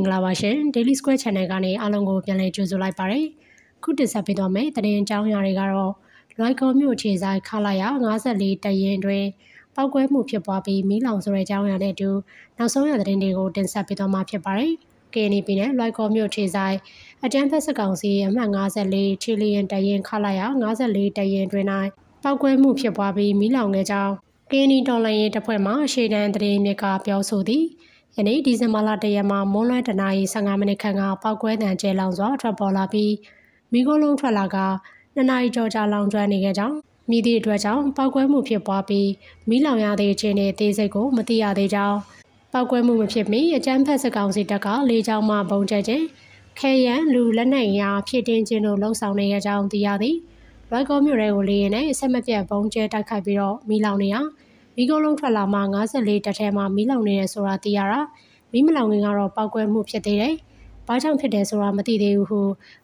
င်္ဂလာပါရှင် Daily Square Channel ကနေအားလုံးကိုပြန်လည်ကြိုဆိုလိုက်ပါတယ်ခုတင်ဆက်ပေးသွားမယ့်သတင်းအကြောင်းအရာတွေကတော့လွိုက်ကောမြို့ခြေဆိုင်ခလာရ54တရင်တွင်ပောက်ကွဲမှုဖြစ်ပွားပြီးမီးလောင်ဆိုတဲ့အကြောင်းအရာနဲ့အတူနောက်ဆုံးရသတင်းတွေကိုတင်ဆက်ပေးသွားမှာဖြစ်ပါတယ် KNP နဲ့လွိုက်ကောမြို့ခြေဆိုင်အတန်းဖက်စကောင်စီအမှတ်54ခြေလျင်တရင်ခလာရ54တရင်တွင်၌ပောက်ကွဲမှုဖြစ်ပွားပြီးမီးလောင်ခဲ့ကြောင်း KNP တော်လှန်ရေးတပ်ဖွဲ့မှရှေ့တန်းသတင်းမြစ်ကပြောဆိုသည်။ယနေ့ဒီဇင်ဘာလ၁ရက်မှာမွန်းလွဲတနာရီ15မိနစ်ခန့်ကပောက်ကွဲတံကျဲလောင်စွာထွက်ပေါ်လာပြီးမိခိုးလုံးထွက်လာက2နာရီကျော်ကြာလောင်ကျွမ်းနေခဲ့ကြောင်းမိသည့်အတွက်ကြောင့်ပောက်ကွဲမှုဖြစ်ပွားပြီးမိလောင်ရသည့်အခြေအနေသေးစိတ်ကိုမသိရသေးကြောင်းပောက်ကွဲမှုမဖြစ်မီအကြမ်းဖက်စကောင်စီတပ်ကလေးချောင်းမှပုံကျဲခြင်းခဲရန်လူလက်နက်ရာဖြစ်တင်ခြင်းတို့လှုံ့ဆော်နေကြကြောင်းသိရသည်ရိုက်ကောမြို့ရဲကိုလေရင်နဲ့ဆက်မပြတ်ပုံကျဲတိုက်ခိုက်ပြီးတော့မိလောင်နေရာမိကုံးလုံးထွက်လာမှ54တက်ထဲမှာမီးလောင်နေတယ်ဆိုတာသိရတာမီးမလောင်ခင်ကတော့ပောက်ကွဲမှုဖြစ်သေးတယ်။ဘာကြောင့်ဖြစ်တယ်ဆိုတာမသိသေးဘူးဟု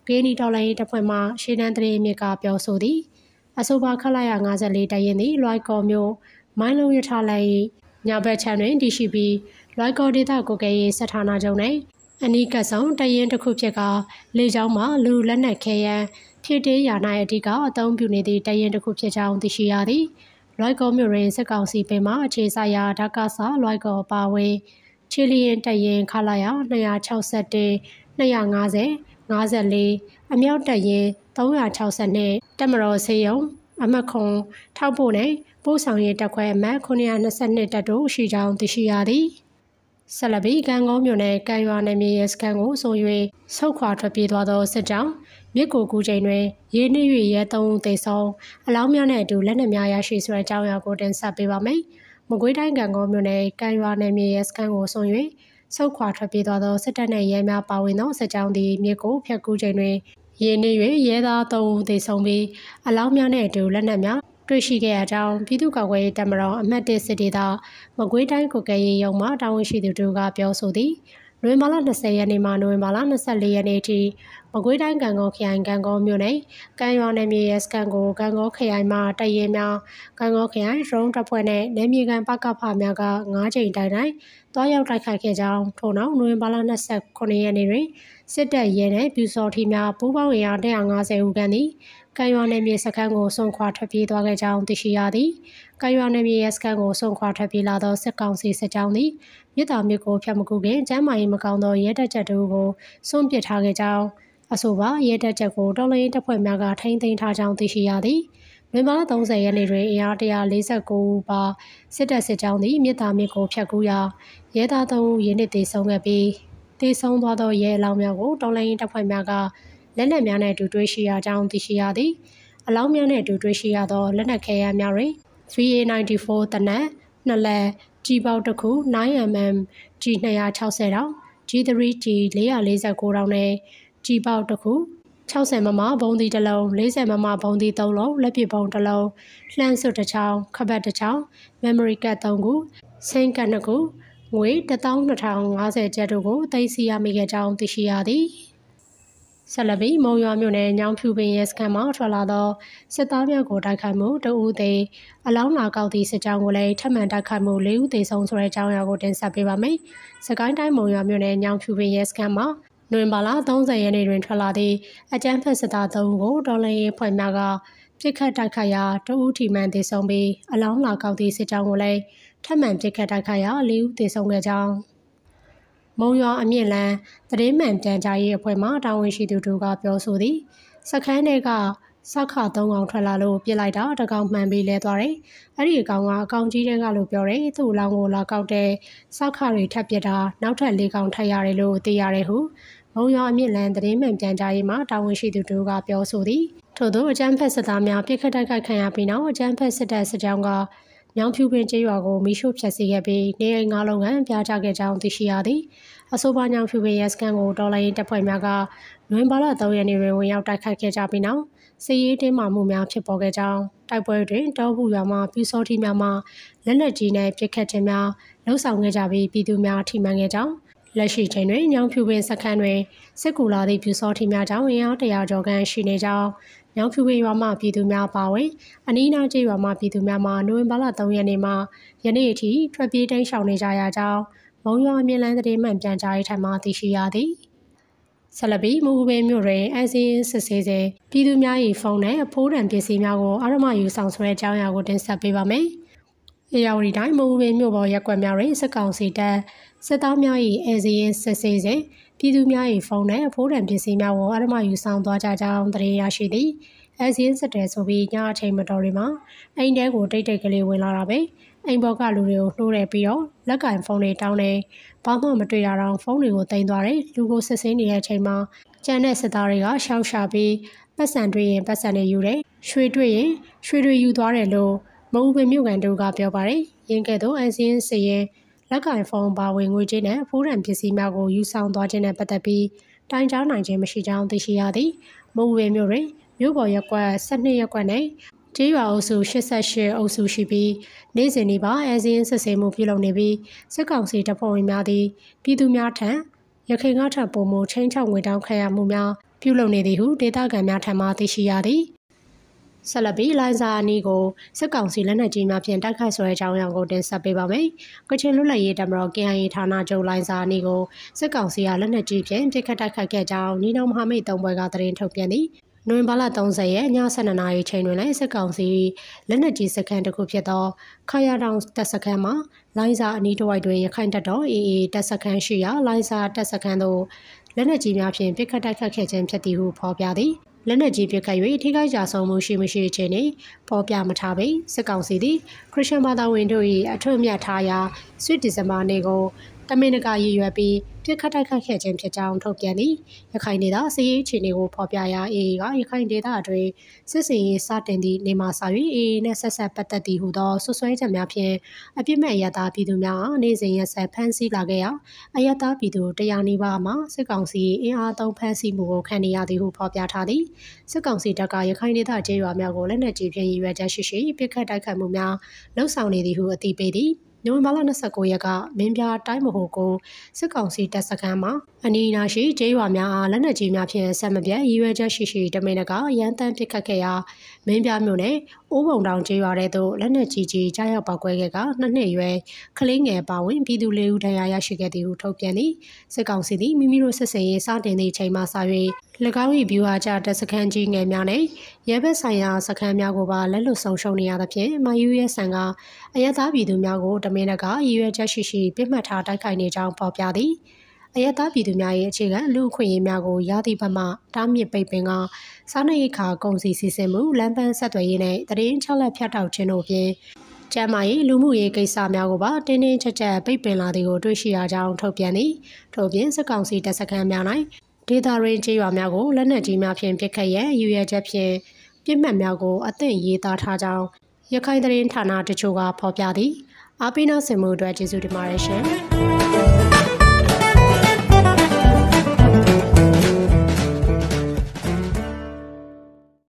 ဂေနီတော်လိုင်းတပ်ဖွဲ့မှရှေးတန်းတရေမြစ်ကပြောဆိုသည်။အဆိုပါခလာရ54တိုင်ရင်သည်လွိုက်ကော်မျိုးမိုင်းလုံးရထားလိုင်းညာဘက်ခြမ်းတွင်တည်ရှိပြီးလွိုက်ကော်ဒေသကိုကဲရေးဆက်ဌာနချုပ်၌အနီးကပ်ဆုံးတရင်တစ်ခုဖြစ်ကလေကြောင်းမှလူလက်နက်ခဲယံဖြစ်တေးရာ၌အဓိကအသုံးပြုနေသည့်တရင်တစ်ခုဖြစ်ကြောင်းသိရှိရသည်။လွိုက်ကောမြို့ရင်းစစ်ကောင်စီပင်မှအခြေဆိုင်ရာဓာကာစာလွိုက်ကောပါဝင်ချီလီယန်တရင် ခလာရ261 250 54အမြောက်တရင်360နဲ့တက်မတော်စေယုံအမခွန်ထောက်ဖို့နဲ့ပို့ဆောင်ရေးတက်ခွဲအမတ်922တက်တို့ရှိကြောင်းသိရှိရသည်ဆက်လက်ပြီးကံကုန်းမြို့နယ်ကံရွာနယ်မြေရဲစခန်းကိုဆို၍ဆုတ်ခွာထွက်ပြေးသွားသောစစ်ကြောင်းမြစ်ကိုကူးချိန်တွင်ရေနှိမ့်၍ရဲသုံးဦးသေဆုံးအလောင်းများနဲ့အတူလက်နက်များရရှိစွာအကြောင်းအရာကိုတင်ဆက်ပေးပါမယ်။မကွေးတိုင်းကံကုန်းမြို့နယ်ကံရွာနယ်မြေရဲစခန်းကိုဆို၍ဆုတ်ခွာထွက်ပြေးသွားသောစစ်တပ်နှင့်ရဲများပါဝင်သောစစ်ကြောင်းသည်မြစ်ကိုဖျက်ကူးချိန်တွင်ရေနှိမ့်၍ရဲသားသုံးဦးသေဆုံးပြီးအလောင်းများနဲ့အတူလက်နက်များတွေ့ရှိခဲ့ရကြောင်းပြည်သူ့ကာကွယ်ရေးတပ်မတော်အမှတ်၁စစ်ဒေသမကွေးတိုင်းကိုကရင်ရုံမှတာဝန်ရှိသူတို့ကပြောဆိုသည်နိုဝင်ဘာလ20ရက်နေ့မှနိုဝင်ဘာလ24ရက်နေ့အထိမကွေးတိုင်းကံကောခရိုင်ကံကောမြို့နယ်ကံရွာနယ်မြေရဲစခန်းကိုကံကောခရိုင်မှတည်ရင်များကံကောခရိုင်ရုံးတပ်ဖွဲ့နဲ့နယ်မြေကန်ပကဖများက9ချိန်တိုင်တိုင်တွားရောက်တိုက်ခိုက်ခဲ့ကြောင်းထို့နောက်နိုဝင်ဘာလ29ရက်နေ့တွင်စစ်တပ်ရဲနဲ့ပြူစော်ထီများပူးပေါင်းရာ150ဦးခန့်သည်ကံရွာနယ်မြေစခန်းကိုစွန့်ခွာထွက်ပြေးသွားခဲ့ကြောင်းသိရှိရသည်။ကံရွာနယ်မြေရဲစခန်းကိုစွန့်ခွာထွက်ပြေးလာသောစစ်ကောင်စီစစ်ကြောင်းသည်မြစ်တာမြစ်ကိုဖျက်မကူခင်ကျမ်းမာရေးမကောင်းသောရဲတပ်ချက်တို့ကိုစွန့်ပစ်ထားခဲ့ကြောင်းအဆိုပါရဲတပ်ချက်ကိုတော်လှန်ရေးတပ်ဖွဲ့များကထိန်းသိမ်းထားကြောင်းသိရှိရသည်။မြန်မာ30ရက်နေ့တွင်အင်အား149ဦးပါစစ်တပ်စစ်ကြောင်းသည်မြစ်တာမြစ်ကိုဖျက်ကူးရာရဲသား3ဦးရင်းနှီးတေဆုံးခဲ့ပြီးတေဆုံးသွားသောရဲအလောင်းများကိုတော်လှန်ရေးတပ်ဖွဲ့များကလက်နက်များနဲ့အတူတွေ့ရှိရကြောင်းသိရှိရသည်အလောင်းများနဲ့အတူတွေ့ရှိရသောလက်နက်ခဲယမ်းများတွင် VA94 တနက်နှစ်လက်ကြီးပေါက်တစ်ခု 9mm G260 တောင် G3G 449တောင်နဲ့ကြီးပေါက်တစ်ခု60မမဘုံသီးတစ်လုံး40မမဘုံသီး3လုံးလက်ပစ်ဘုံတစ်လုံးလှမ်းစွပ်တစ်ချောင်းခပတ်တစ်ချောင်း memory card 3ခုစိန်ကတ်2ခုငွေ12050ကျပ်တို့ကိုသိမ်းဆည်းရမိခဲ့ကြောင်းသိရှိရသည်ဆက်လက်ပြီးမုံရွာမြို့နယ်ညောင်ဖြူပင်ရဲစခန်းမှာထွက်လာသောစစ်သားများကိုတိုက်ခိုက်မှုတဦးသေအလောင်းနာကောက်သည့်စစ်ကြောင်းကိုလည်းထပ်မံတိုက်ခိုက်မှု၄ဦးသေဆုံးဆိုတဲ့အကြောင်းအရာကိုတင်ဆက်ပေးပါမယ်။စကိုင်းတိုင်းမုံရွာမြို့နယ်ညောင်ဖြူပင်ရဲစခန်းမှာနိုဝင်ဘာလ30ရက်နေ့တွင်ထွက်လာသည့်အကြမ်းဖက်စစ်သား၃ဦးကိုဒေါ်လာရေးဖွဲ့များကပြစ်ခတ်တိုက်ခိုက်ရာတဦးထိမှန်သေဆုံးပြီးအလောင်းနာကောက်သည့်စစ်ကြောင်းကိုလည်းထပ်မံပြစ်ခတ်တိုက်ခိုက်ရာ၄ဦးသေဆုံးခဲ့ကြောင်းမုံရွာအမြင့်လန်းသတင်းမှန်တန်ကြားရေးအဖွဲ့မှတာဝန်ရှိသူတို့ကပြောဆိုသည်စခန်းတွေကစခါသုံးကောင်ထွက်လာလို့ပြစ်လိုက်တာတကောင်မှန်ပြီးလဲသွားတယ်။အဲ့ဒီအကောင်ကအကောင်ကြီးတဲ့ကလို့ပြောတယ်။သူ့လောင်းကိုလာကောက်တဲ့စခါတွေထပ်ပြစ်တာနောက်ထပ်လေးကောင်ထပ်ရတယ်လို့သိရတယ်ဟုမုံရွာအမြင့်လန်းသတင်းမှန်ပြန်ကြားရေးမှတာဝန်ရှိသူတို့ကပြောဆိုသည်။ထို့သောအကြမ်းဖက်စစ်သားများပြစ်ခတ်တိုက်ခိုက်ခံရပြီးနောက်အကြမ်းဖက်စစ်တပ်စစ်ကြောင်းကမြောင်ဖြူပင်ကျေးရွာကိုမီးရှို့ဖျက်ဆီးခဲ့ပြီးနေအိမ်ငါးလုံးကပြားကျခဲ့ကြောင်းသိရှိရသည်။အဆိုပါညောင်ဖြူပင်ရဲစခန်းကိုတော်လိုင်းတပ်ဖွဲ့များကနွင်ဘာလ3ရက်နေ့တွင်ဝင်ရောက်တိုက်ခိုက်ခဲ့ကြပြီးနောက်စစ်ရေးတင်းမာမှုများဖြစ်ပေါ်ခဲ့ကြောင်းတိုက်ပွဲတွင်တောဘူးရွာမှပြူစောတိများမှလက်နက်ကြီးနှင့်ပစ်ခတ်ခြင်းများလှုံ့ဆော်ခဲ့ကြပြီးပြည်သူများထိမှန်ခဲ့ကြောင်း။လက်ရှိချိန်တွင်ညောင်ဖြူပင်စခန်းတွင်စစ်ကူလာသည့်ပြူစောထီများကြောင့်ဝင်ရောက်တရာကျော်ခန့်ရှိနေကြောင်းညောင်ဖြူပင်ရွာမှပြည်သူများပါဝင် အနီးနားကျေးရွာမှပြည်သူများမှနိုဝင်ဘာလ3ရက်နေ့မှယနေ့အထိထွက်ပြေးတိမ်းရှောင်နေကြရကြောင်းမုံရွာမြင်းလန်းတရေမှန်ပြန်ကြားရေးထံမှသိရှိရသည်ဆလဘီမူဘဲမြို့တွင်အစင်းစစ်ဆေးစဉ်ပြည်သူများ၏ဖုန်းနှင့်အဖိုးတံပစ္စည်းများကိုအာရမယူဆောင်ဆွဲအကြောင်းအရာကိုတင်ဆက်ပေးပါမယ်။အေယာဝတီတိုင်းမဟုတ်ပင်မြို့ပေါ်ရက်ကွက်များတွင်စစ်ကောင်စီတပ်စစ်သားများ၏အဲဇီရင်စစ်ဆေးစဉ်ပြည်သူများ၏ဖုန်းနှင့်အဖိုးတံပစ္စည်းများကိုအရမယူဆောင်သွားကြကြောင်းသတင်းရရှိသည်အဲဇီရင်စစ်တယ်ဆိုပြီးညအချိန်မတော်တွေမှာအိမ်တဲကိုတိတ်တိတ်ကလေးဝင်လာတာပဲအိမ်ဘော်ကလူတွေကိုနှိုးတယ်ပြီးတော့လက်ကင်ဖုန်းတွေတောင်းတယ်ဘာမှမတွေ့တာတော့ဖုန်းတွေကိုတင်သွားတယ်လူကိုစစ်ဆေးနေတဲ့အချိန်မှာကျန်တဲ့စစ်သားတွေကရှောက်ရှာပြီးပတ်စံတွေ့ရင်ပတ်စံတွေယူတယ်ရွှေတွေ့ရင် ရွှေတွေယူသွားတယ်လို့မုံခွေမြို့ကန်တို့ကပြောပါတယ်။ရင်ကဲ့သို့အစင်းစရဲလက်ကင်ဖုန်းပါဝင်ငွေကြေးနဲ့အဖိုးရန်ပစ္စည်းများကိုယူဆောင်သွားခြင်းနဲ့ပတ်သက်ပြီးတိုင်ကြားနိုင်ခြင်းမရှိကြောင်းသိရှိရသည်။မုံခွေမြို့တွင်မြို့ပေါ်ရက်ကွက်12ရက်ကွက်နဲ့ကျေးရွာအုပ်စု88အုပ်စုရှိပြီးနေ့စဉ်ဒီပါအစင်းစစ်ဆေးမှုပြုလုပ်နေပြီးစစ်ကောင်စီတပ်ဖွဲ့ဝင်များသည်ပြည်သူများထံရခိုင်ကထပ်ပုံမှုချင်းချောက်ငွေတောင်းခံရမှုများပြုလုပ်နေသည်ဟုဒေသခံများထံမှသိရှိရသည်ဆက်လက်ပြီးလိုင်းစာအနီးကိုစစ်ကောင်စီလက်နက်ကြီးများဖြင့်တိုက်ခိုက်ဆွဲကြောင်းရောင်ကိုတင်ဆက်ပေးပါမယ်။ကချင်လွတ်လပ်ရေးတပ်မတော် KIA ဌာနချုပ်လိုင်းစာအနီးကိုစစ်ကောင်စီကလက်နက်ကြီးဖြင့်ပစ်ခတ်တိုက်ခိုက်ခဲ့ကြောင်းညီနောင်မဟာမိတ်သုံးဘွဲကသတင်းထုတ်ပြန်သည်။နိုဝင်ဘာလ30ရက်ည7:00နာရီချိန်တွင်လည်းစစ်ကောင်စီလက်နက်ကြီးစခန်းတစ်ခုဖြစ်သောခါရတောင်တပ်စခန်းမှာလိုင်းစာအနီးတစ်ဝိုက်တွင်ရခိုင်တပ်တော် AA တပ်စခန်းရှိရာလိုင်းစာတပ်စခန်းသို့လက်နက်ကြီးများဖြင့်ပစ်ခတ်တိုက်ခတ်ခဲ့ခြင်းဖြစ်သည်ဟုဖော်ပြသည်။လက်နက်ကြီးပစ်ခတ်၍ထိခိုက်ကြဆုံးမှုရှိမရှိခြင်းနှင့်ပေါ်ပြမထားပေစစ်ကောင်စီသည်ခရစ်ယာန်ဘာသာဝင်တို့၏အထွတ်အမြတ်ထားရာဆွေဒီဇင်ဘာနေ့ကိုတမင်တကာရည်ရွယ်ပြီးတိခတ်တိုက်ခတ်ခဲ့ခြင်းဖြစ်ကြောင်းထုတ်ပြန်သည်ရခိုင်ဒေသစီးရေးအခြေအနေကိုဖော်ပြရာ AA ကရခိုင်ဒေသအတွင်းစစ်စင်ရေးစတင်သည့်နေမှာစာ၍အေနဲ့ဆက်ဆက်ပတ်သက်သည့်ဟူသောဆွဆွဲချက်များဖြင့်အပြစ်မဲ့ရတာပြည်သူများအားနေစဉ်ရက်ဆက်ဖမ်းဆီးလာခဲ့ရာအရတာပြည်သူတရားနီးပါးမှစစ်ကောင်စီအင်အားသုံးဖမ်းဆီးမှုကိုခံနေရသည်ဟုဖော်ပြထားသည်စစ်ကောင်စီတပ်ကရခိုင်ဒေသကျေးရွာများကိုလက်နက်ကြီးဖြင့်ရည်ရွယ်ချက်ရှိရှိပစ်ခတ်တိုက်ခတ်မှုများလှုံ့ဆော်နေသည်ဟုအသိပေးသည်နိုဝင်ဘာလ29ရက်ကမင်းပြတိုင်းမဟိုကိုစစ်ကောင်စီတပ်စခန်းမှာအနီးနားရှိကျေးရွာများအားလက်နက်ကြီးများဖြင့်ဆက်မပြတ်ရည်ရွယ်ချက်ရှိရှိတမင်တကာရန်တမ်းပစ်ခတ်ခဲ့ရာမင်းပြမြို့နယ်အိုးပုံတောင်ကျေးရွာတဲ့သို့လက်နက်ကြီးကြီးကြားရောက်ပောက်ကွဲခဲ့ကနှစ်နှစ်ရွယ်ကလေးငယ်ပါဝင် ပြည်သူလေးဦးဒဏ်ရာရရှိခဲ့သည်ဟုထုတ်ပြန်သည်စစ်ကောင်စီသည်မိမိတို့ဆက်ဆံရေးစတင်သည့်အချိန်မှစ၍၎င်း၏ဗျူဟာကျတပ်စခန်းကြီးငယ်များနဲ့ရဲဘက်ဆိုင်ရာစခန်းများကိုပါလက်လွတ်ဆုံးရှုံးနေရသဖြင့်မယူရဲဆန်ကအယက်သားပြည်သူများကိုတမင်တကာရည်ရွယ်ချက်ရှိရှိပြစ်မှတ်ထားတိုက်ခိုက်နေကြောင်းဖော်ပြသည်။အယက်သားပြည်သူများရဲ့အခြေခံလူအခွင့်အရေးများကိုရာသီဘက်မှတားမြစ်ပိတ်ပင်က စားနပ်ရိက္ခာကုန်စည်စီစဉ်မှုလမ်းပန်းဆက်သွယ်ရေးနဲ့တရင်၆လက်ဖြတ်တောက်ခြင်းတို့ဖြင့်ကျမ်းမာရေးလူမှုရေးကိစ္စများကိုပါတင်းတင်းကြပ်ကြပ်ပိတ်ပင်လာသည်ကိုတွေ့ရှိရကြောင်းထုတ်ပြန်သည်ထို့ပြင်စစ်ကောင်စီတပ်စခန်းများ၌ဒေသရင်းကျေးရွာများကိုလက်နက်ကြီးများဖြင့်ပစ်ခတ်ရန်ယူရချက်ဖြင့်ပြစ်မှတ်များကို အသင့်ရေးသားထားကြောင်းရခိုင်တရင်ဌာနတချို့ကဖော်ပြသည်အားပေးနောက်ဆင်မှုအတွက်ကျေးဇူးတင်ပါတယ်ရှင်။